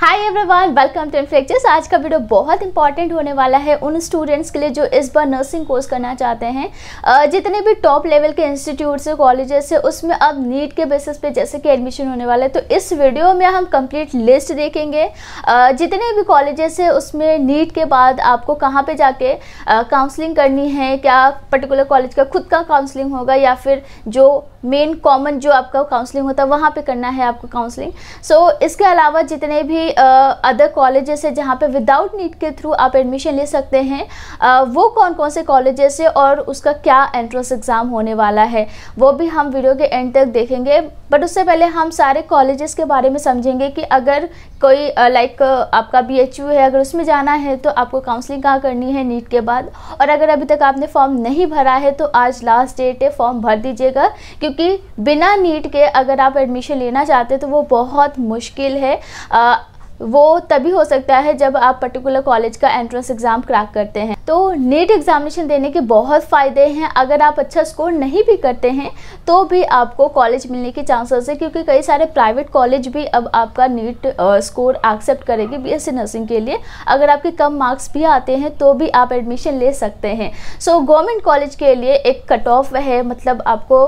hi everyone welcome to inflectures आज का video बहुत इंपॉर्टेंट होने वाला है उन स्टूडेंट्स के लिए जो इस बार नर्सिंग कोर्स करना चाहते हैं जितने भी टॉप लेवल के इंस्टीट्यूट्स हैं कॉलेजेस है उसमें अब नीट के बेसिस पे जैसे कि एडमिशन होने वाला है तो इस वीडियो में हम कंप्लीट लिस्ट देखेंगे जितने भी कॉलेजेस है उसमें नीट के बाद आपको कहाँ पर जाके काउंसलिंग करनी है क्या पर्टिकुलर कॉलेज का खुद का काउंसलिंग होगा या फिर जो मेन कॉमन जो आपका काउंसलिंग होता है वहाँ पे करना है आपको काउंसलिंग सो so, इसके अलावा जितने भी अदर कॉलेजेस है जहाँ पे विदाउट नीट के थ्रू आप एडमिशन ले सकते हैं uh, वो कौन कौन से कॉलेजेस है और उसका क्या एंट्रेंस एग्ज़ाम होने वाला है वो भी हम वीडियो के एंड तक देखेंगे बट उससे पहले हम सारे कॉलेजेस के बारे में समझेंगे कि अगर कोई लाइक आपका बी है अगर उसमें जाना है तो आपको काउंसलिंग कहाँ करनी है नीट के बाद और अगर अभी तक आपने फॉर्म नहीं भरा है तो आज लास्ट डेट है फॉर्म भर दीजिएगा क्योंकि क्योंकि बिना नीट के अगर आप एडमिशन लेना चाहते हैं तो वो बहुत मुश्किल है वो तभी हो सकता है जब आप पर्टिकुलर कॉलेज का एंट्रेंस एग्ज़ाम क्रैक करते हैं तो नीट एग्ज़ामिनेशन देने के बहुत फ़ायदे हैं अगर आप अच्छा स्कोर नहीं भी करते हैं तो भी आपको कॉलेज मिलने के चांसेस है क्योंकि कई सारे प्राइवेट कॉलेज भी अब आपका नीट स्कोर एक्सेप्ट करेंगे बी एस नर्सिंग के लिए अगर आपके कम मार्क्स भी आते हैं तो भी आप एडमिशन ले सकते हैं सो so, गवर्नमेंट कॉलेज के लिए एक कट ऑफ है मतलब आपको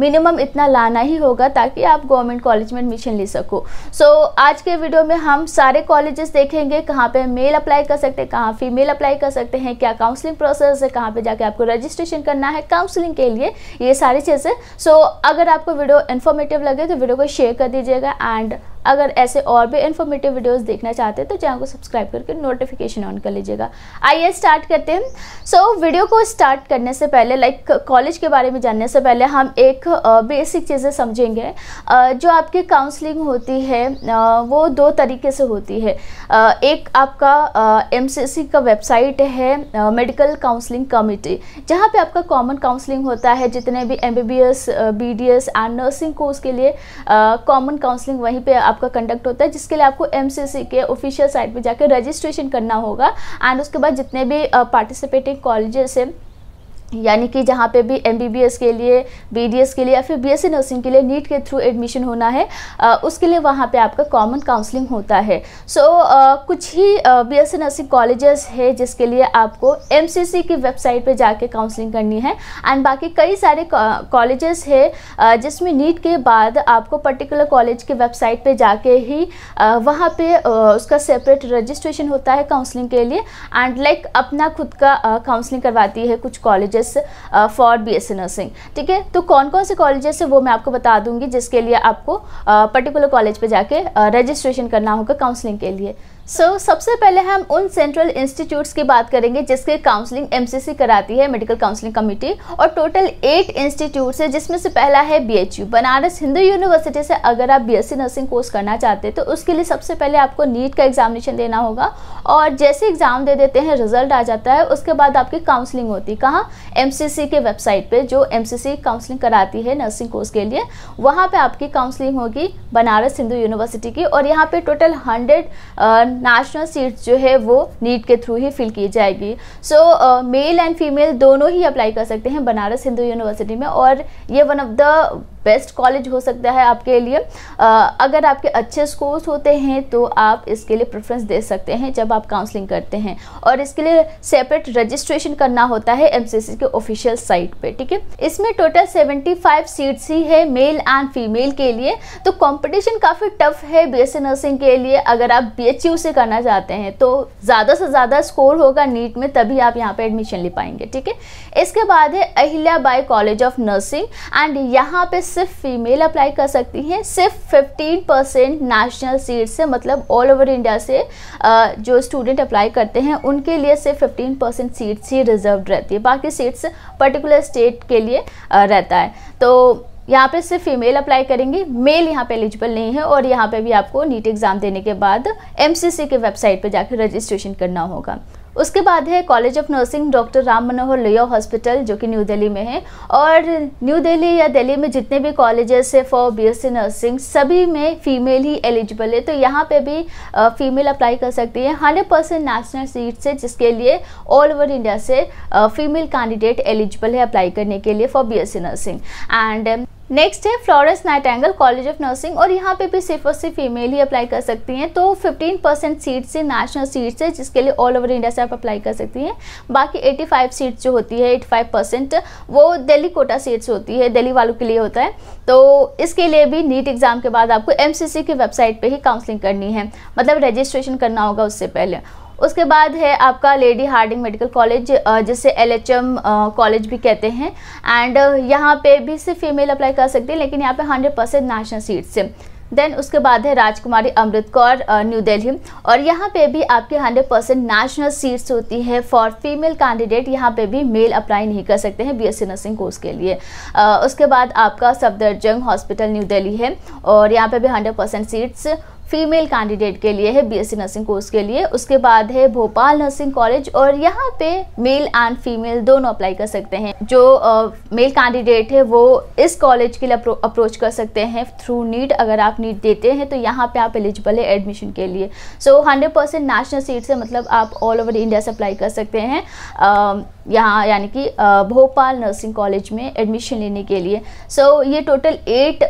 मिनिमम इतना लाना ही होगा ताकि आप गवर्नमेंट कॉलेज में एडमिशन ले सको सो so, आज के वीडियो में में हम सारे कॉलेजेस देखेंगे कहाँ पे मेल अप्लाई कर सकते हैं कहाँ फीमेल अप्लाई कर सकते हैं क्या काउंसलिंग प्रोसेस है कहाँ पे जाके आपको रजिस्ट्रेशन करना है काउंसलिंग के लिए ये सारी चीज़ें सो so, अगर आपको वीडियो इन्फॉर्मेटिव लगे तो वीडियो को शेयर कर दीजिएगा एंड अगर ऐसे और भी इन्फॉर्मेटिव वीडियोस देखना चाहते हैं तो चैनल को सब्सक्राइब करके नोटिफिकेशन ऑन कर लीजिएगा आइए स्टार्ट करते हैं सो so, वीडियो को स्टार्ट करने से पहले लाइक like, कॉलेज के बारे में जानने से पहले हम एक बेसिक चीज़ें समझेंगे जो आपकी काउंसलिंग होती है वो दो तरीके से होती है एक आपका एम का वेबसाइट है मेडिकल काउंसलिंग कमिटी जहाँ पर आपका कॉमन काउंसलिंग होता है जितने भी M B B and nursing course के लिए कॉमन काउंसलिंग वहीं पर आपका कंडक्ट होता है जिसके लिए आपको एम के ऑफिशियल साइट पर जाकर रजिस्ट्रेशन करना होगा एंड उसके बाद जितने भी पार्टिसिपेटिंग कॉलेजेस हैं यानी कि जहाँ पे भी एम के लिए बी के लिए या फिर बी नर्सिंग के लिए नीट के थ्रू एडमिशन होना है आ, उसके लिए वहाँ पे आपका कॉमन काउंसलिंग होता है सो so, कुछ ही बी एस नर्सिंग कॉलेजेस है जिसके लिए आपको एम की वेबसाइट पे जाके काउंसलिंग करनी है एंड बाकी कई सारे कॉलेजेस है जिसमें नीट के बाद आपको पर्टिकुलर कॉलेज की वेबसाइट पर जाके ही आ, वहाँ पर उसका सेपरेट रजिस्ट्रेशन होता है काउंसलिंग के लिए एंड लाइक like, अपना खुद का काउंसलिंग करवाती है कुछ college colleges for B S nursing ठीक है तो कौन कौन से कॉलेजेस है वो मैं आपको बता दूंगी जिसके लिए आपको पर्टिकुलर कॉलेज पर जाके रजिस्ट्रेशन uh, करना होगा काउंसलिंग के लिए सो so, सबसे पहले हम उन सेंट्रल इंस्टीट्यूट्स की बात करेंगे जिसके काउंसलिंग एमसीसी कराती है मेडिकल काउंसलिंग कमेटी और टोटल एट इंस्टीट्यूट्स है जिसमें से पहला है बीएचयू बनारस हिंदू यूनिवर्सिटी से अगर आप बीएससी नर्सिंग कोर्स करना चाहते हैं तो उसके लिए सबसे पहले आपको नीट का एग्जामिनेशन देना होगा और जैसे एग्ज़ाम दे देते हैं रिजल्ट आ जाता है उसके बाद आपकी काउंसलिंग होती है कहाँ एम के वेबसाइट पर जो एम काउंसलिंग कराती है नर्सिंग कोर्स के लिए वहाँ पर आपकी काउंसलिंग होगी बनारस हिंदू यूनिवर्सिटी की और यहाँ पर टोटल हंड्रेड नेशनल सीट जो है वो नीट के थ्रू ही फिल की जाएगी सो मेल एंड फीमेल दोनों ही अप्लाई कर सकते हैं बनारस हिंदू यूनिवर्सिटी में और ये one of the best college हो सकता है आपके लिए अगर आपके अच्छे स्कोर्स होते हैं तो आप इसके लिए प्रेफरेंस दे सकते हैं जब आप काउंसलिंग करते हैं और इसके लिए सेपरेट रजिस्ट्रेशन करना होता है एम के ऑफिशियल साइट पर ठीक है इसमें टोटल सेवेंटी सीट्स ही है मेल एंड फीमेल के लिए तो कॉम्पिटिशन काफ़ी टफ है बी नर्सिंग e के लिए अगर आप बी से करना चाहते हैं तो ज़्यादा से ज़्यादा स्कोर होगा नीट में तभी आप यहाँ पे एडमिशन ले पाएंगे ठीक है इसके बाद है Ahilya Bai college of nursing and यहाँ पे सिर्फ फीमेल अप्लाई कर सकती हैं सिर्फ 15 परसेंट नेशनल सीट से मतलब ऑल ओवर इंडिया से जो स्टूडेंट अप्लाई करते हैं उनके लिए सिर्फ 15 परसेंट सीट्स ही रिजर्व रहती है बाकी सीट्स पर्टिकुलर स्टेट के लिए रहता है तो यहाँ पे सिर्फ फीमेल अप्लाई करेंगे मेल यहाँ पे एलिजिबल नहीं है और यहाँ पे भी आपको नीट एग्ज़ाम देने के बाद एमसीसी के वेबसाइट पे जाकर रजिस्ट्रेशन करना होगा उसके बाद है college of nursing doctor Ram Manohar Lohia hospital जो कि न्यू दिल्ली में है और न्यू दिल्ली या दिल्ली में जितने भी कॉलेजेस है फॉर बीएससी नर्सिंग सभी में फीमेल ही एलिजिबल है तो यहाँ पे भी फीमेल अप्लाई कर सकती है हंड्रेड परसेंट नेशनल सीट्स है जिसके लिए ऑल ओवर इंडिया से फीमेल कैंडिडेट एलिजिबल है अप्लाई करने के लिए for B nursing and next है Florence Nightingale college of nursing और यहाँ पे भी सिर्फ और सिर्फ फीमेल ही अप्लाई कर सकती हैं तो 15 परसेंट सीट से नेशनल सीट से जिसके लिए ऑल ओवर इंडिया से आप अप्लाई कर सकती हैं बाकी 85 सीट जो होती है 85 परसेंट वो दिल्ली कोटा सीट्स होती है दिल्ली वालों के लिए होता है तो इसके लिए भी नीट एग्ज़ाम के बाद आपको एम की वेबसाइट पर ही काउंसलिंग करनी है मतलब रजिस्ट्रेशन करना होगा उससे पहले उसके बाद है आपका लेडी हार्डिंग मेडिकल कॉलेज जिसे एल कॉलेज भी कहते हैं एंड यहाँ पे भी सिर्फ फीमेल अप्लाई कर सकती है लेकिन यहाँ पे हंड्रेड परसेंट नेशनल सीट्स है देन उसके बाद है राजकुमारी अमृत कौर न्यू दिल्ली और यहाँ पे भी आपकी 100 परसेंट नेशनल सीट्स होती है फॉर फीमेल कैंडिडेट यहाँ पे भी मेल अप्लाई नहीं कर सकते हैं बीएससी नर्सिंग कोर्स के लिए आ, उसके बाद आपका सफदरजंग हॉस्पिटल न्यू दिल्ली है और यहाँ पे भी 100 परसेंट सीट्स फीमेल कैंडिडेट के लिए है बीएससी नर्सिंग कोर्स के लिए उसके बाद है भोपाल नर्सिंग कॉलेज और यहाँ पे मेल एंड फीमेल दोनों अप्लाई कर सकते हैं जो मेल uh, कैंडिडेट है वो इस कॉलेज के लिए अप्रो, अप्रोच कर सकते हैं थ्रू नीट अगर आप नीट देते हैं तो यहाँ पे आप एलिजिबल है एडमिशन के लिए सो हंड्रेड नेशनल सीट से मतलब आप ऑल ओवर इंडिया से अप्लाई कर सकते हैं uh, यहाँ यानी कि भोपाल नर्सिंग कॉलेज में एडमिशन लेने के लिए सो so, ये टोटल एट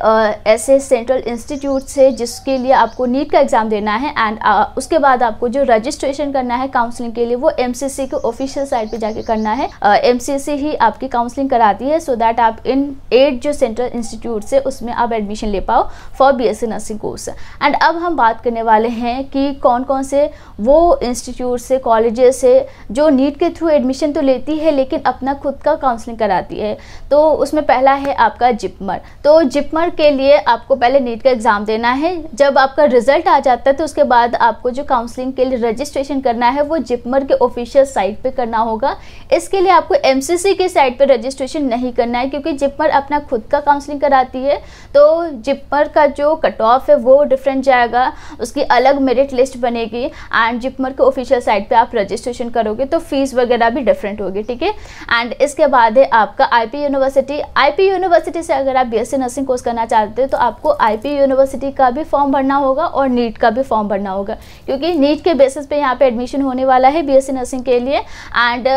ऐसे सेंट्रल इंस्टीट्यूट्स है जिसके लिए आपको नीट का एग्ज़ाम देना है एंड उसके बाद आपको जो रजिस्ट्रेशन करना है काउंसलिंग के लिए वो एम के ऑफिशियल साइट पे जाके करना है एम uh, ही आपकी काउंसलिंग कराती है सो so दैट आप इन एट जो सेंट्रल इंस्टीट्यूट है उसमें आप एडमिशन ले पाओ for B nursing course and अब हम बात करने वाले हैं कि कौन कौन से वो इंस्टीट्यूट से कॉलेजेस है जो नीट के थ्रू एडमिशन तो ले देती है लेकिन अपना खुद का काउंसलिंग कराती है तो उसमें पहला है आपका जिपमर तो जिपमर के लिए आपको पहले नीट का एग्ज़ाम देना है जब आपका रिजल्ट आ जाता है तो उसके बाद आपको जो काउंसलिंग के लिए रजिस्ट्रेशन करना है वो जिपमर के ऑफिशियल साइट पर करना होगा इसके लिए आपको एमसीसी के साइट पर रजिस्ट्रेशन नहीं करना है क्योंकि जिपमर अपना खुद का काउंसलिंग कराती है तो जिपमर का जो कट ऑफ है वो डिफरेंट जाएगा उसकी अलग मेरिट लिस्ट बनेगी एंड जिपमर के ऑफिशियल साइट पर आप रजिस्ट्रेशन करोगे तो फीस वगैरह भी डिफरेंट होगी होगी ठीक है एंड इसके बाद है आपका आईपी यूनिवर्सिटी आईपी यूनिवर्सिटी से अगर आप बीएससी नर्सिंग कोर्स करना चाहते हो तो आपको आईपी यूनिवर्सिटी का भी फॉर्म भरना होगा और नीट का भी फॉर्म भरना होगा क्योंकि नीट के बेसिस पे यहाँ पे एडमिशन होने वाला है बीएससी नर्सिंग के लिए एंड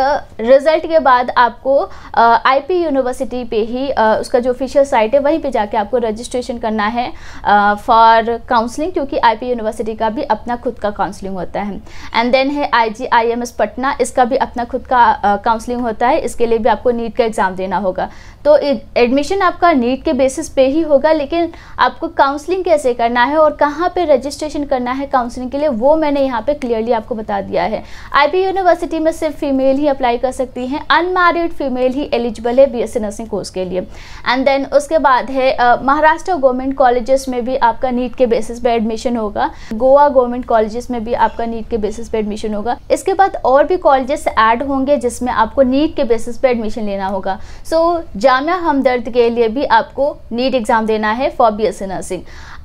रिजल्ट uh, के बाद आपको आईपी uh, यूनिवर्सिटी पे ही uh, उसका जो ऑफिशियल साइट है वहीं पर जाके आपको रजिस्ट्रेशन करना है फॉर काउंसलिंग क्योंकि आईपी यूनिवर्सिटी का भी अपना खुद का काउंसलिंग होता है एंड देन है आई पटना इसका भी अपना खुद का काउंसलिंग होता है इसके लिए भी आपको नीट का एग्ज़ाम देना होगा तो एडमिशन आपका नीट के बेसिस पे ही होगा लेकिन आपको काउंसलिंग कैसे करना है और कहाँ पे रजिस्ट्रेशन करना है काउंसलिंग के लिए वो मैंने यहाँ पे क्लियरली आपको बता दिया है आईबी यूनिवर्सिटी में सिर्फ फीमेल ही अप्लाई कर सकती हैं अनमेरिड फीमेल ही एलिजिबल है बीएससी नर्सिंग कोर्स के लिए एंड देन उसके बाद है महाराष्ट्र गवर्नमेंट कॉलेजेस में भी आपका नीट के बेसिस पे एडमिशन होगा गोवा गवर्नमेंट कॉलेजेस में भी आपका नीट के बेसिस पे एडमिशन होगा इसके बाद और भी कॉलेजेस ऐड होंगे जिसमें आपको नीट के बेसिस पर एडमिशन लेना होगा सो so, जामिया हमदर्द के लिए भी आपको नीट एग्ज़ाम देना है फॉर बी एस नर्सिंग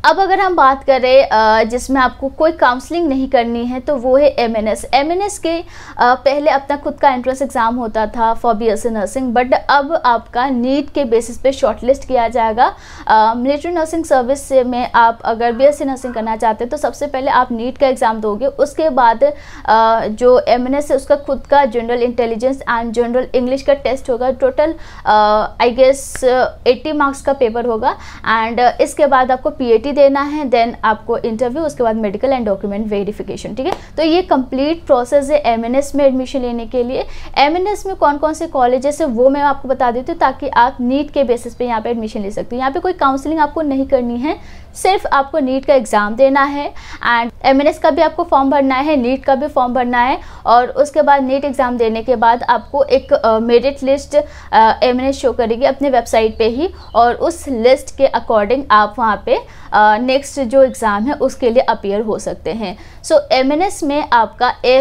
अब अगर हम बात करें जिसमें आपको कोई काउंसलिंग नहीं करनी है तो वो है M N S M N S के पहले अपना खुद का एंट्रेंस एग्ज़ाम होता था for B S nursing but अब आपका नीट के बेसिस पे शॉर्टलिस्ट किया जाएगा मिलिट्री नर्सिंग सर्विस से में आप अगर बी एस नर्सिंग करना चाहते हैं तो सबसे पहले आप नीट का एग्ज़ाम दोगे उसके बाद आ, जो एम एन एस है उसका खुद का general intelligence and general English का टेस्ट होगा total I guess eighty marks का पेपर होगा एंड इसके बाद आपको पी ए टी ओटी देना है देन आपको इंटरव्यू उसके बाद मेडिकल एंड डॉक्यूमेंट वेरिफिकेशन ठीक है तो ये कंप्लीट प्रोसेस है एमएनएस में एडमिशन लेने के लिए एमएनएस में कौन कौन से कॉलेजेस है वो मैं आपको बता देती हूँ ताकि आप नीट के बेसिस पे यहाँ पे एडमिशन ले सकते हो यहाँ पे कोई काउंसलिंग आपको नहीं करनी है सिर्फ आपको नीट का एग्ज़ाम देना है एंड एम का भी आपको फॉर्म भरना है नीट का भी फॉर्म भरना है और उसके बाद नीट एग्ज़ाम देने के बाद आपको एक मेरिट लिस्ट एम शो करेगी अपने वेबसाइट पे ही और उस लिस्ट के अकॉर्डिंग आप वहाँ पे नेक्स्ट जो एग्ज़ाम है उसके लिए अपेयर हो सकते हैं सो so, एम में आपका ए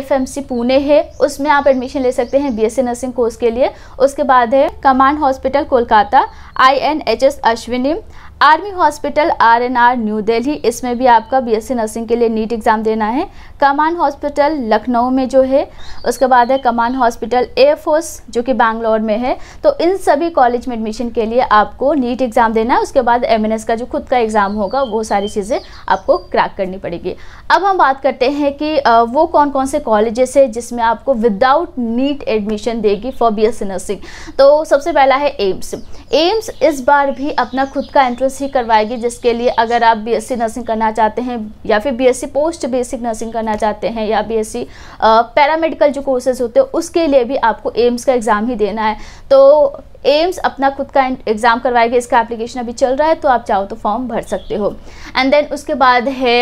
पुणे है उसमें आप एडमिशन ले सकते हैं बी नर्सिंग कोर्स के लिए उसके बाद है command hospital Kolkata I Ashwini army hospital R N R new Delhi इसमें भी आपका बीएससी नर्सिंग के लिए नीट एग्ज़ाम देना है कमान हॉस्पिटल लखनऊ में जो है उसके बाद है कमान हॉस्पिटल एयरफोर्स जो कि बैंगलोर में है तो इन सभी कॉलेज में एडमिशन के लिए आपको नीट एग्ज़ाम देना है उसके बाद एम का जो खुद का एग्ज़ाम होगा वो सारी चीज़ें आपको क्रैक करनी पड़ेगी अब हम बात करते हैं कि वो कौन कौन से कॉलेजेस है जिसमें आपको विदाउट नीट एडमिशन देगी फॉर बी नर्सिंग तो सबसे पहला है एम्स एम्स इस बार भी अपना खुद का एंट्रेंस ही करवाएगी जिसके लिए अगर आप बीएससी नर्सिंग करना चाहते हैं या फिर बीएससी पोस्ट बेसिक नर्सिंग करना चाहते हैं या बीएससी पैरामेडिकल जो कोर्सेज होते हैं उसके लिए भी आपको एम्स का एग्ज़ाम ही देना है तो एम्स अपना खुद का एग्ज़ाम करवाएगा इसका एप्लीकेशन अभी चल रहा है तो आप चाहो तो फॉर्म भर सकते हो एंड देन उसके बाद है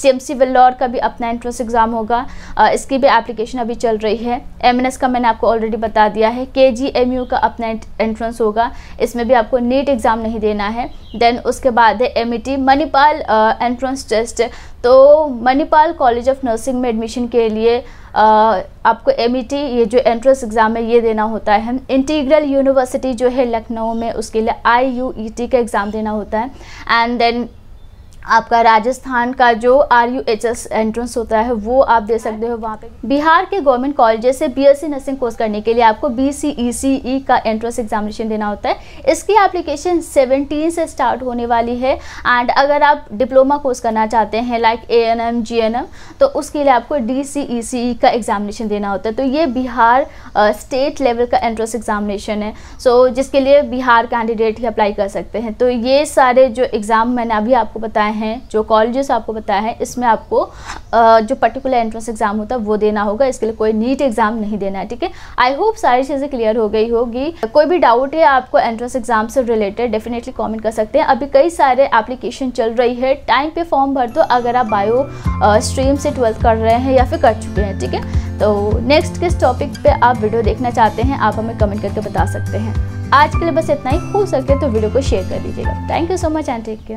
सी एम सी वेल्लौर का भी अपना एंट्रेंस एग्ज़ाम होगा uh, इसकी भी एप्लीकेशन अभी चल रही है एम एन एस का मैंने आपको ऑलरेडी बता दिया है के जी एम यू का अपना एंट्रेंस होगा इसमें भी आपको नीट एग्ज़ाम नहीं देना है देन उसके बाद है M E T Manipal entrance test तो मणिपाल कॉलेज ऑफ नर्सिंग में एडमिशन के लिए आपको एम e ये जो एंट्रेंस एग्ज़ाम है ये देना होता है इंटीग्रल यूनिवर्सिटी जो है लखनऊ में उसके लिए आई e का एग्ज़ाम देना होता है एंड देन आपका राजस्थान का जो R U H S entrance होता है वो आप दे सकते हो वहाँ पे बिहार के गवर्नमेंट कॉलेज से B S C nursing course करने के लिए आपको बी सी ई सी ई का एंट्रेंस एग्जामिनेशन देना होता है इसकी एप्लीकेशन सेवनटीन से स्टार्ट होने वाली है एंड अगर आप डिप्लोमा कोर्स करना चाहते हैं like A N M G N M तो उसके लिए आपको डी सी ई सी ई का एग्जामिनेशन देना होता है तो ये बिहार स्टेट लेवल का एंट्रेंस एग्जामिनेशन है सो so, जिसके लिए बिहार कैंडिडेट ही अप्लाई कर सकते हैं तो ये सारे जो एग्ज़ाम मैंने अभी आपको बताए हैं हैं जो कॉलेजेस आपको बताया है इसमें आपको जो पर्टिकुलर एंट्रेंस एग्ज़ाम होता है वो देना होगा इसके लिए कोई नीट एग्ज़ाम नहीं देना है ठीक है आई होप सारी चीज़ें क्लियर हो गई होगी कोई भी डाउट है आपको एंट्रेंस एग्ज़ाम से रिलेटेड डेफिनेटली कॉमेंट कर सकते हैं अभी कई सारे एप्लीकेशन चल रही है टाइम पे फॉर्म भर दो अगर आप बायो स्ट्रीम से ट्वेल्थ कर रहे हैं या फिर कर चुके हैं ठीक है तो नेक्स्ट किस टॉपिक पे आप वीडियो देखना चाहते हैं आप हमें कमेंट करके बता सकते हैं आज के लिए बस इतना ही हो सके तो वीडियो को शेयर कर दीजिएगा thank you so much and take care